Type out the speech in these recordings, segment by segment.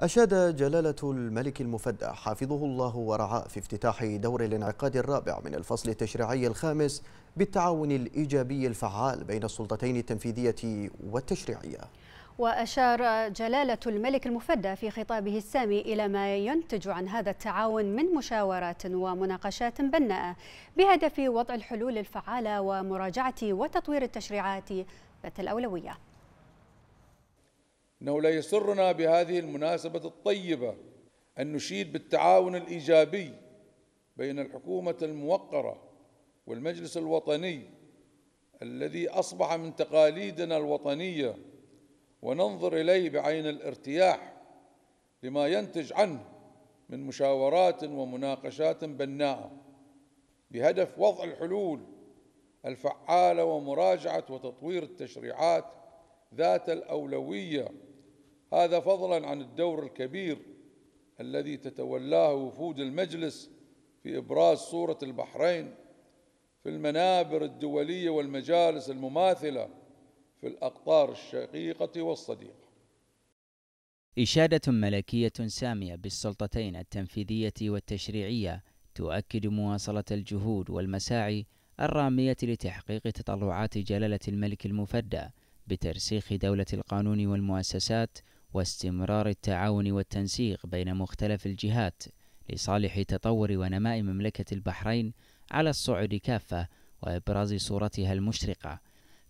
أشاد جلالة الملك المفدى حفظه الله ورعاه في افتتاح دور الانعقاد الرابع من الفصل التشريعي الخامس بالتعاون الإيجابي الفعال بين السلطتين التنفيذية والتشريعية وأشار جلالة الملك المفدى في خطابه السامي إلى ما ينتج عن هذا التعاون من مشاورات ومناقشات بناءة بهدف وضع الحلول الفعالة ومراجعة وتطوير التشريعات ذات الأولوية انه لا يسرنا بهذه المناسبه الطيبه ان نشيد بالتعاون الايجابي بين الحكومه الموقره والمجلس الوطني الذي اصبح من تقاليدنا الوطنيه وننظر اليه بعين الارتياح لما ينتج عنه من مشاورات ومناقشات بناءه بهدف وضع الحلول الفعاله ومراجعه وتطوير التشريعات ذات الاولويه هذا فضلا عن الدور الكبير الذي تتولاه وفود المجلس في إبراز صورة البحرين في المنابر الدولية والمجالس المماثلة في الأقطار الشقيقة والصديقة إشادة ملكية سامية بالسلطتين التنفيذية والتشريعية تؤكد مواصلة الجهود والمساعي الرامية لتحقيق تطلعات جلالة الملك المفدى بترسيخ دولة القانون والمؤسسات واستمرار التعاون والتنسيق بين مختلف الجهات لصالح تطور ونماء مملكة البحرين على الصعود كافة وإبراز صورتها المشرقة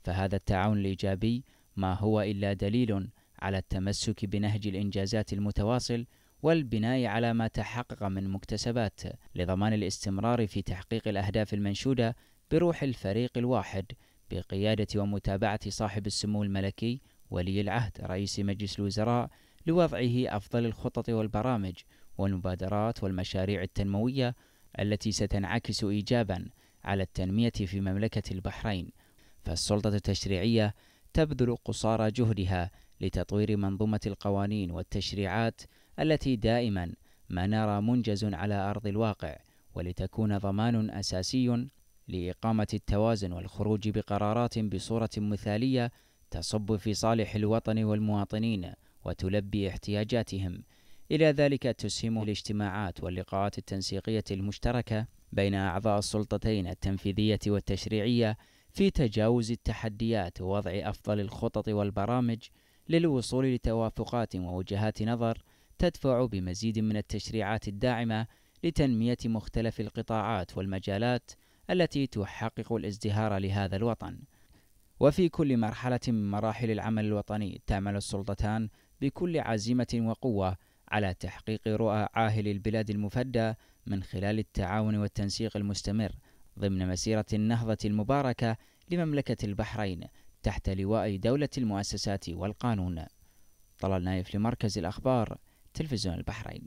فهذا التعاون الإيجابي ما هو إلا دليل على التمسك بنهج الإنجازات المتواصل والبناء على ما تحقق من مكتسبات لضمان الاستمرار في تحقيق الأهداف المنشودة بروح الفريق الواحد بقيادة ومتابعة صاحب السمو الملكي ولي العهد رئيس مجلس الوزراء لوضعه أفضل الخطط والبرامج والمبادرات والمشاريع التنموية التي ستنعكس إيجابا على التنمية في مملكة البحرين فالسلطة التشريعية تبذل قصارى جهدها لتطوير منظومة القوانين والتشريعات التي دائما ما نرى منجز على أرض الواقع ولتكون ضمان أساسي لإقامة التوازن والخروج بقرارات بصورة مثالية تصب في صالح الوطن والمواطنين وتلبي احتياجاتهم إلى ذلك تسهم الاجتماعات واللقاءات التنسيقية المشتركة بين أعضاء السلطتين التنفيذية والتشريعية في تجاوز التحديات ووضع أفضل الخطط والبرامج للوصول لتوافقات ووجهات نظر تدفع بمزيد من التشريعات الداعمة لتنمية مختلف القطاعات والمجالات التي تحقق الازدهار لهذا الوطن. وفي كل مرحلة من مراحل العمل الوطني تعمل السلطتان بكل عزيمة وقوة على تحقيق رؤى عاهل البلاد المفدى من خلال التعاون والتنسيق المستمر ضمن مسيرة النهضة المباركة لمملكة البحرين تحت لواء دولة المؤسسات والقانون طلال نايف لمركز الأخبار تلفزيون البحرين